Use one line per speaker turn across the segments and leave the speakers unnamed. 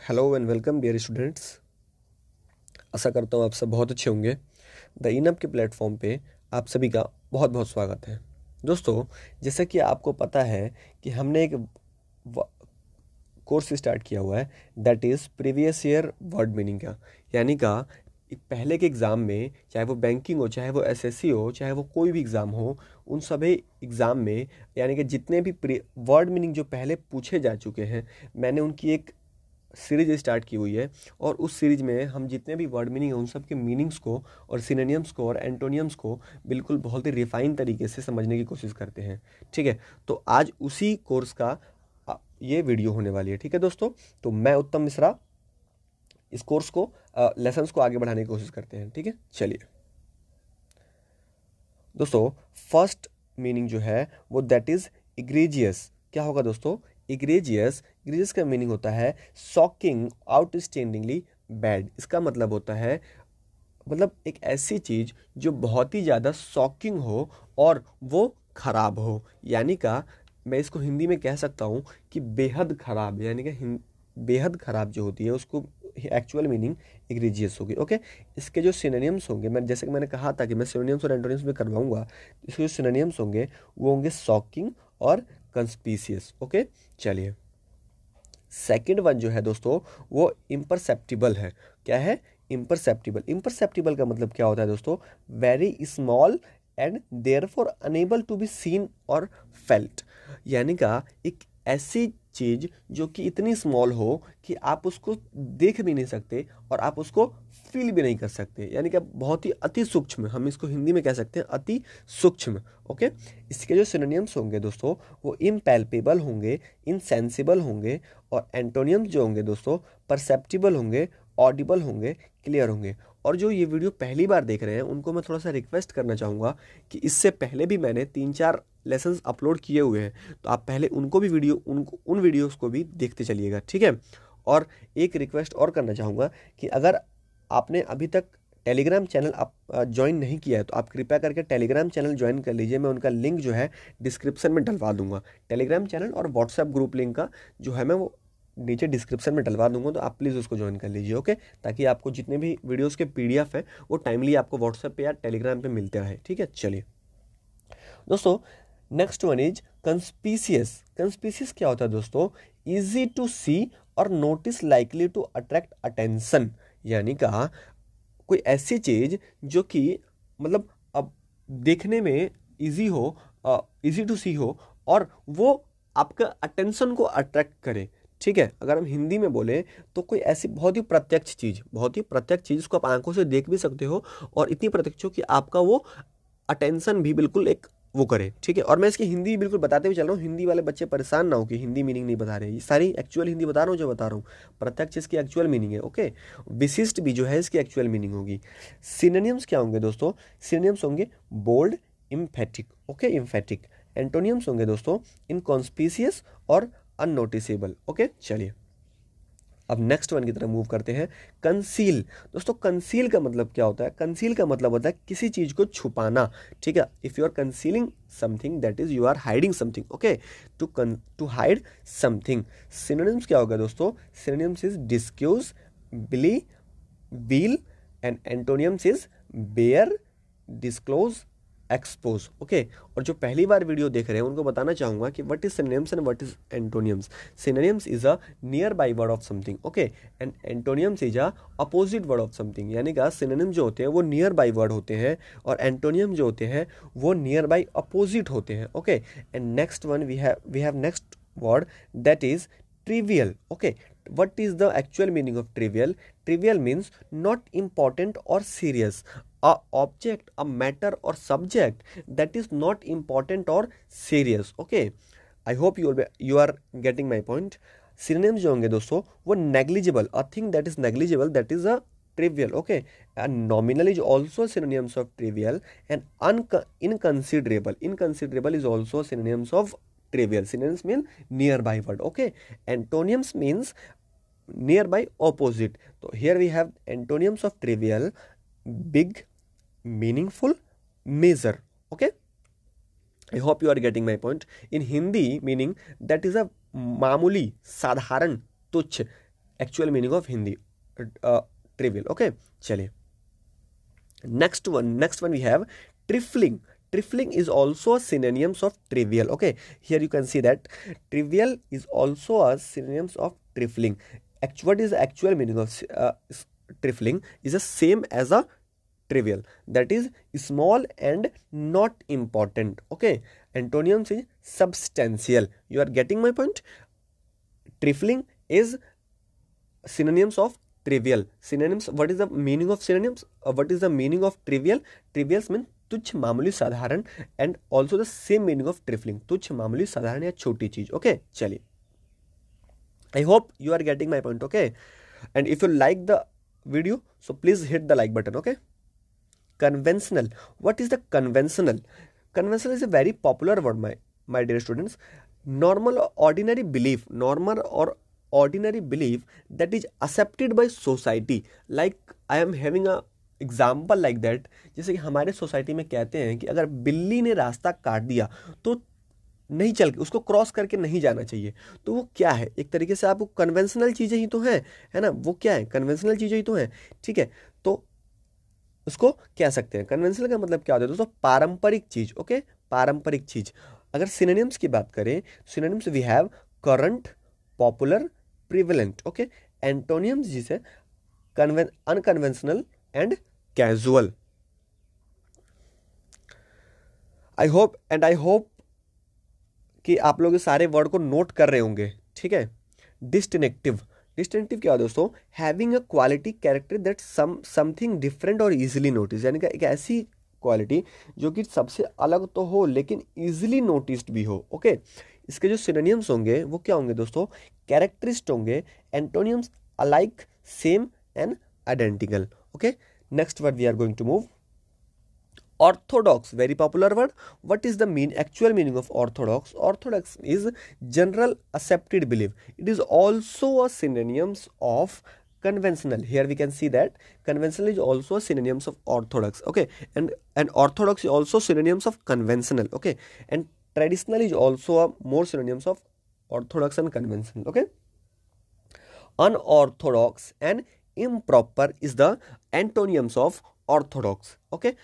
Hello and welcome dear students आशा करता हूँ आप सब बहुत अच्छे होंगे द इनअप के प्लेटफॉर्म पे आप सभी का बहुत बहुत स्वागत है दोस्तों जैसा कि आपको पता है कि हमने एक कोर्स स्टार्ट किया हुआ है that is previous year word meaning का यानी का पहले के एग्ज़ाम में चाहे वो बैंकिंग हो चाहे वो एसएससी हो चाहे वो कोई भी एग्ज़ाम हो उन सभी एग्ज़ाम में यानी कि जितने भी वर्ड मीनिंग जो पहले पूछे जा चुके हैं मैंने उनकी एक सीरीज स्टार्ट की हुई है और उस सीरीज में हम जितने भी वर्ड मीनिंग हैं उन सब के मीनिंग्स को और सिनेनियम्स को और एंटोनियम्स को बिल्कुल बहुत ही रिफाइन तरीके से समझने की कोशिश करते हैं ठीक है तो आज उसी कोर्स का ये वीडियो होने वाली है ठीक है दोस्तों तो मैं उत्तम मिश्रा इस कोर्स को लेसन्स को आगे बढ़ाने की कोशिश करते हैं ठीक है चलिए दोस्तों फर्स्ट मीनिंग जो है वो दैट इज़ इग्रीजियस क्या होगा दोस्तों इग्रेजियस इग्रेजियस का मीनिंग होता है शॉकिंग आउटस्टैंडिंगली बैड इसका मतलब होता है मतलब एक ऐसी चीज़ जो बहुत ही ज़्यादा शॉकिंग हो और वो ख़राब हो यानी का मैं इसको हिंदी में कह सकता हूँ कि बेहद ख़राब यानी कि बेहद ख़राब जो होती है उसको एक्चुअल मीनिंग इग्रीजियस होगी ओके इसके जो सिनोनियम्स होंगे मैं जैसे कि मैंने कहा था कि मैं सिनोनियम्स और एंटोनियम्स में करवाऊंगा इसके जो सिनोनियम्स होंगे वो होंगे शॉकिंग और कंस्पीसियस ओके चलिए सेकेंड वन जो है दोस्तों वो इम्परसेप्टिबल है क्या है इम्परसेप्टिबल इम्परसेप्टिबल का मतलब क्या होता है दोस्तों very small and therefore unable to be seen और फेल्ट यानी का एक ऐसी चीज़ जो कि इतनी स्मॉल हो कि आप उसको देख भी नहीं सकते और आप उसको फील भी नहीं कर सकते यानी कि बहुत ही अति सूक्ष्म हम इसको हिंदी में कह सकते हैं अति सूक्ष्म ओके इसके जो सिनोनियम्स होंगे दोस्तों वो इम्पेल्पेबल होंगे इनसेंसिबल होंगे और एंटोनियम्स जो होंगे दोस्तों परसेप्टिबल होंगे ऑडिबल होंगे क्लियर होंगे और जो ये वीडियो पहली बार देख रहे हैं उनको मैं थोड़ा सा रिक्वेस्ट करना चाहूँगा कि इससे पहले भी मैंने तीन चार लेसन्स अपलोड किए हुए हैं तो आप पहले उनको भी वीडियो उनको उन वीडियोज़ को भी देखते चलिएगा ठीक है और एक रिक्वेस्ट और करना चाहूँगा कि अगर आपने अभी तक टेलीग्राम चैनल आप ज्वाइन नहीं किया है तो आप कृपया करके टेलीग्राम चैनल ज्वाइन कर लीजिए मैं उनका लिंक जो है डिस्क्रिप्शन में डलवा दूंगा टेलीग्राम चैनल और व्हाट्सएप ग्रुप लिंक का जो है मैं वो नीचे डिस्क्रिप्शन में डलवा दूंगा तो आप प्लीज़ उसको ज्वाइन कर लीजिए ओके ताकि आपको जितने भी वीडियोज़ के पी हैं वो टाइमली आपको व्हाट्सएप पर या टेलीग्राम पर मिलते रहे ठीक है चलिए दोस्तों next one is conspicuous conspicuous क्या होता है दोस्तों ईजी टू सी और notice likely to attract attention यानी कहा कोई ऐसी चीज़ जो कि मतलब अब देखने में इजी हो इजी टू सी हो और वो आपका अटेंशन को अट्रैक्ट करे ठीक है अगर हम हिंदी में बोलें तो कोई ऐसी बहुत ही प्रत्यक्ष चीज़ बहुत ही प्रत्यक्ष चीज़ उसको आप आंखों से देख भी सकते हो और इतनी प्रत्यक्ष हो कि आपका वो अटेंशन भी बिल्कुल एक वो करे ठीक है और मैं इसकी हिंदी बिल्कुल बताते हुए चल रहा हूँ हिंदी वाले बच्चे परेशान ना हो कि हिंदी मीनिंग नहीं बता रहे ये सारी एक्चुअल हिंदी बता रहा हूँ जो बता रहा हूँ प्रत्यक्ष इसकी एक्चुअल मीनिंग है ओके विशिष्ट भी जो है इसकी एक्चुअल मीनिंग होगी सिनेनियम्स क्या होंगे दोस्तों सिनेनियम्स होंगे bold emphatic okay emphatic antonyms होंगे दोस्तों इनकॉन्स्पीसियस और अननोटिसेबल ओके चलिए अब नेक्स्ट वन की तरह मूव करते हैं कंसील दोस्तों कंसील का मतलब क्या होता है कंसील का मतलब होता है किसी चीज़ को छुपाना ठीक है if you are concealing something that is you are hiding something okay to to hide something synonyms क्या होगा दोस्तों synonyms is disguise billy veil and antonyms is bare disclose expose okay और जो पहली बार वीडियो देख रहे हैं उनको बताना चाहूंगा कि what is synonyms and what is antonyms synonyms is a near by word of something okay and antonyms is a opposite word of something यानी कि सिनेम जो होते हैं वो नियर बाई वर्ड होते हैं और एंटोनियम जो होते हैं वो नियर बाई अपोजिट होते हैं okay and next one we have we have next word that is trivial okay what is the actual meaning of trivial trivial means not important और serious a object a matter और subject that is not important और serious okay I hope you you are getting my point synonyms जो होंगे दोस्तों वो negligible a thing that is negligible that is a trivial okay nominal is also synonyms of trivial and un inconsiderable inconsiderable is also synonyms of trivial synonyms mean near by word okay antonyms means near by opposite तो here we have antonyms of trivial big meaningful measure okay i hope you are getting my point in hindi meaning that is a mamuli, sadharan touch. Actual meaning of Hindi, uh, trivial. Okay, chale. Next one. Next one we have trifling trifling is also a synonyms of trivial okay here you can see that trivial is also a synonyms of trifling actual what is the actual meaning of uh, trifling is the same as a trivial that is small and not important okay antonyms is substantial you are getting my point trifling is synonyms of trivial synonyms what is the meaning of synonyms what is the meaning of trivial trivials mean तुच्छ मामूली साधारण and also the same meaning of trifling तुच्छ मामूली साधारण या छोटी चीज okay okay? चलिए I hope you are getting my point okay and if you like the video so please hit the like button okay conventional what is the conventional conventional is a very popular word my my dear students normal ordinary belief normal और ordinary believe that is accepted by society like I am having a example like that जैसे कि हमारे society में कहते हैं कि अगर बिल्ली ने रास्ता काट दिया तो नहीं चल के उसको क्रॉस करके नहीं जाना चाहिए तो वो क्या है एक तरीके से आप वो कन्वेंशनल चीज़ें ही तो हैं है ना वो क्या है कन्वेंशनल चीज़ें ही तो हैं ठीक है तो उसको कह सकते हैं कन्वेंशनल का मतलब क्या होता है दोस्तों पारंपरिक चीज ओके पारंपरिक चीज अगर सिनेनिम्स की बात करें synonyms we have current popular prevalent okay antonyms जिसे unconventional and casual I hope and I hope कि आप लोग सारे वर्ड को नोट कर रहे होंगे ठीक है डिस्टिनेक्टिव डिस्टिंक्टिव क्या है दोस्तों having a quality character that some something different और इजिली नोटिस यानी कि एक ऐसी क्वालिटी जो कि सबसे अलग तो हो लेकिन ईजिली नोटिस्ड भी हो ओके इसके जो सिनोनियम्स होंगे वो क्या होंगे दोस्तों कैरेक्टरिस्ट होंगे antonyms alike same and identical okay next word we are going to move orthodox very popular word what is the mean actual meaning of orthodox orthodox is general accepted belief it is also a synonyms of conventional here we can see that conventional is also synonyms of orthodox okay and and orthodox is also synonyms of conventional okay and traditional is also a more synonyms of orthodox and conventional okay unorthodox and improper is the antonyms of orthodox okay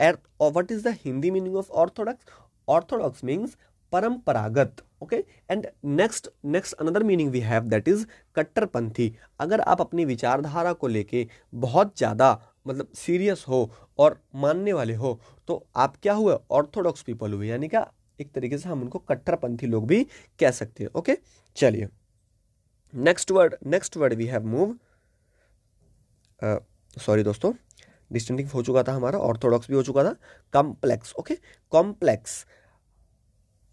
or what is the Hindi meaning of orthodox? Orthodox means परंपरागत okay and next next another meaning we have that is कट्टरपंथी अगर आप अपनी विचारधारा को लेके बहुत ज़्यादा मतलब सीरियस हो और मानने वाले हो तो आप क्या हुए ऑर्थोडॉक्स पीपल हुए यानी क्या एक तरीके से हम उनको कट्टरपंथी लोग भी कह सकते हैं ओके चलिए next word next word we have move sorry दोस्तों डिस्टिंक्टिव हो चुका था हमारा ऑर्थोडॉक्स भी हो चुका था complex okay complex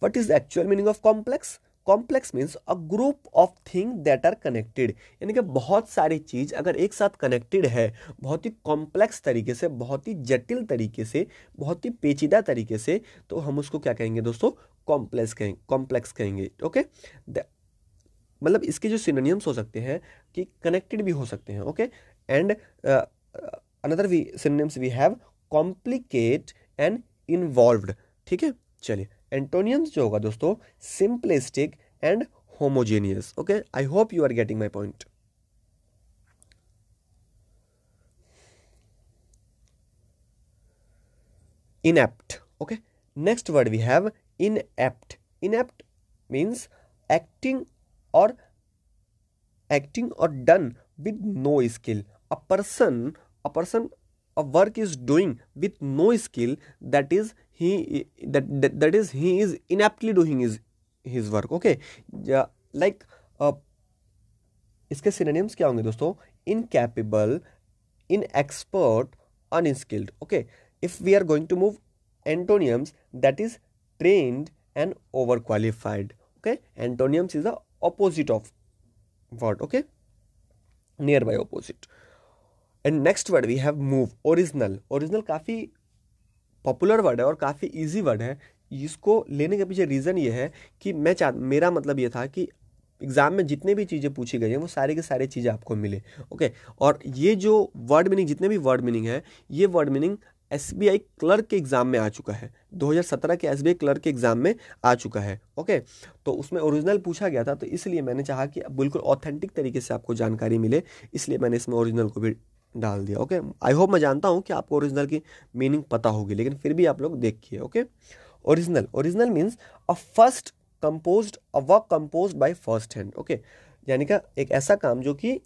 what is actual meaning of complex complex means a group of thing that are connected यानी कि बहुत सारी चीज़ अगर एक साथ कनेक्टेड है बहुत ही कॉम्प्लेक्स तरीके से बहुत ही जटिल तरीके से बहुत ही पेचीदा तरीके से तो हम उसको क्या कहेंगे दोस्तों कॉम्प्लेक्स कहेंगे कॉम्प्लेक्स कहेंगे ओके मतलब इसके जो सिनोनियम्स हो सकते हैं कि कनेक्टेड भी हो सकते हैं okay and another we synonyms we have complicate and involved ठीक है चलिए एंटोनियंस जो होगा दोस्तों simplistic and homogeneous okay I hope you are getting my point inept okay next word we have inept inept means acting और acting और done with no skill a person a person a work is doing with no skill that is he that that, that is he is ineptly doing his his work uh, इसके सिनेनियम्स क्या होंगे दोस्तों incapable in expert unskilled okay if we are going to move antonyms that is trained and over qualified okay antonyms is the opposite of word okay near by opposite and next word we have move original original काफ़ी popular word है और काफ़ी easy word है इसको लेने के पीछे reason ये है कि मैं चाह मेरा मतलब ये था कि एग्ज़ाम में जितने भी चीज़ें पूछी गई हैं वो सारी के सारे चीज़ें आपको मिले ओके और ये जो वर्ड मीनिंग जितने भी वर्ड मीनिंग है ये वर्ड मीनिंग एस क्लर्क के एग्ज़ाम में आ चुका है 2017 के एस क्लर्क के एग्ज़ाम में आ चुका है ओके तो उसमें ओरिजिनल पूछा गया था तो इसलिए मैंने चाहा कि बिल्कुल ऑथेंटिक तरीके से आपको जानकारी मिले इसलिए मैंने इसमें ओरिजिनल को भी डाल दिया ओके आई होप मैं जानता हूँ कि आपको ओरिजिनल की मीनिंग पता होगी लेकिन फिर भी आप लोग देखिए okay original original means a first compose a work compose by first hand okay यानी का एक ऐसा काम जो कि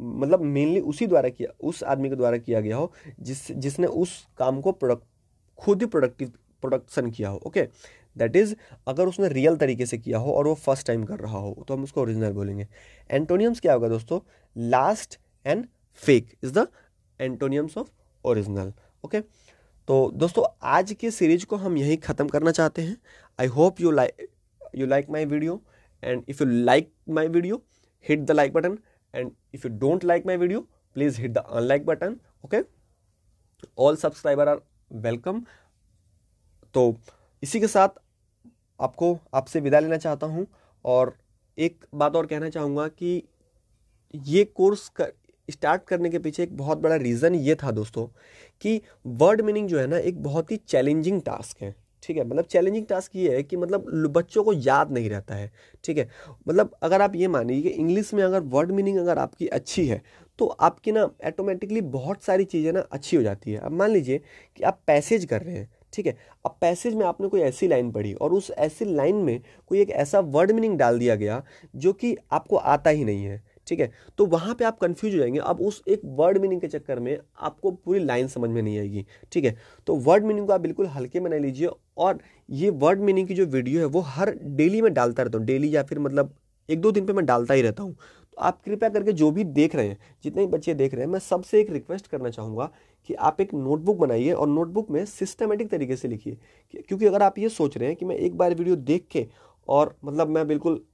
मतलब मेनली उसी द्वारा किया उस आदमी के द्वारा किया गया हो जिस जिसने उस काम को प्रोडक्ट खुद ही प्रोडक्टिव प्रोडक्शन किया हो ओके दैट इज़ अगर उसने रियल तरीके से किया हो और वो फर्स्ट टाइम कर रहा हो तो हम उसको ओरिजिनल बोलेंगे एंटोनियम्स क्या होगा दोस्तों last and fake is the antonyms of original okay तो दोस्तों आज के सीरीज को हम यहीं ख़त्म करना चाहते हैं I hope you like you like my video and if you like my video hit the like button and if you don't like my video please hit the unlike button okay all subscriber are welcome तो इसी के साथ आपको आपसे विदा लेना चाहता हूँ और एक बात और कहना चाहूँगा कि ये कोर्स कर, स्टार्ट करने के पीछे एक बहुत बड़ा रीज़न ये था दोस्तों कि वर्ड मीनिंग जो है ना एक बहुत ही चैलेंजिंग टास्क है ठीक है मतलब चैलेंजिंग टास्क ये है कि मतलब बच्चों को याद नहीं रहता है ठीक है मतलब अगर आप ये मानिए कि इंग्लिश में अगर वर्ड मीनिंग अगर आपकी अच्छी है तो आपकी ना ऑटोमेटिकली बहुत सारी चीज़ें ना अच्छी हो जाती है अब मान लीजिए कि आप पैसेज कर रहे हैं ठीक है अब पैसेज में आपने कोई ऐसी लाइन पढ़ी और उस ऐसी लाइन में कोई एक ऐसा वर्ड मीनिंग डाल दिया गया जो कि आपको आता ही नहीं है ठीक है तो वहाँ पे आप कंफ्यूज हो जाएंगे अब उस एक वर्ड मीनिंग के चक्कर में आपको पूरी लाइन समझ में नहीं आएगी ठीक है तो वर्ड मीनिंग को आप बिल्कुल हल्के में नहीं लीजिए और ये वर्ड मीनिंग की जो वीडियो है वो हर डेली में डालता रहता हूँ डेली या फिर मतलब एक दो दिन पे मैं डालता ही रहता हूँ तो आप कृपया करके जो भी देख रहे हैं जितने भी बच्चे देख रहे हैं मैं सबसे एक रिक्वेस्ट करना चाहूँगा कि आप एक नोटबुक बनाइए और नोटबुक में सिस्टमेटिक तरीके से लिखिए क्योंकि अगर आप ये सोच रहे हैं कि मैं एक बार वीडियो देख के और मतलब मैं बिल्कुल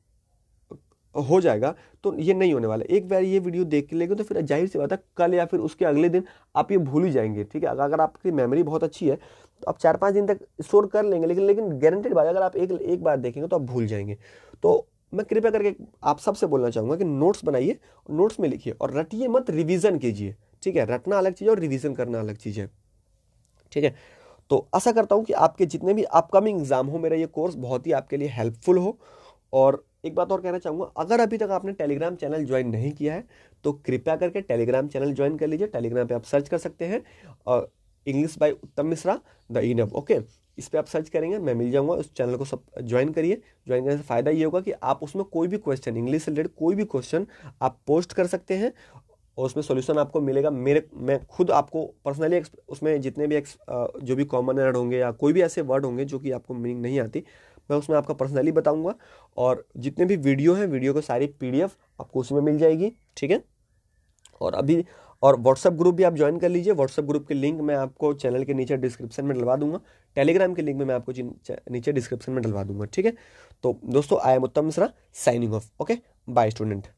हो जाएगा तो ये नहीं होने वाला एक बार ये वीडियो देख के लेंगे तो फिर जाहिर सी बात है कल या फिर उसके अगले दिन आप ये भूल ही जाएंगे ठीक है अगर आपकी मेमोरी बहुत अच्छी है तो आप चार पाँच दिन तक स्टोर कर लेंगे लेकिन लेकिन गारंटेड बात अगर आप एक एक बार देखेंगे तो आप भूल जाएंगे तो मैं कृपया करके आप सबसे बोलना चाहूँगा कि नोट्स बनाइए नोट्स में लिखिए और रटिए मत रिविज़न कीजिए ठीक है रटना अलग चीज़ है और रिविज़न करना अलग चीज़ है ठीक है तो आशा करता हूँ कि आपके जितने भी अपकमिंग एग्ज़ाम हो मेरा ये कोर्स बहुत ही आपके लिए हेल्पफुल हो और एक बात और कहना चाहूँगा अगर अभी तक आपने टेलीग्राम चैनल ज्वाइन नहीं किया है तो कृपया करके टेलीग्राम चैनल ज्वाइन कर लीजिए टेलीग्राम पे आप सर्च कर सकते हैं और इंग्लिश बाय उत्तम मिश्रा द इन ओके इस पर आप सर्च करेंगे मैं मिल जाऊंगा उस चैनल को सब ज्वाइन करिए ज्वाइन करने से फ़ायदा ये होगा कि आप उसमें कोई भी क्वेश्चन इंग्लिश से रिलेटेड कोई भी क्वेश्चन आप पोस्ट कर सकते हैं और उसमें सोल्यूशन आपको मिलेगा मेरे मैं खुद आपको पर्सनली उसमें जितने भी जो भी कॉमन वर्ड होंगे या कोई भी ऐसे वर्ड होंगे जो कि आपको मीनिंग नहीं आती मैं उसमें आपका पर्सनली बताऊंगा और जितने भी वीडियो हैं वीडियो को सारी पीडीएफ आपको उसमें मिल जाएगी ठीक है और अभी और व्हाट्सअप ग्रुप भी आप ज्वाइन कर लीजिए व्हाट्सअप ग्रुप के लिंक मैं आपको चैनल के नीचे डिस्क्रिप्शन में डलवा दूंगा टेलीग्राम के लिंक में मैं आपको नीचे डिस्क्रिप्शन में डलवा दूंगा ठीक है तो दोस्तों I am Uttam Mishra signing off okay bye student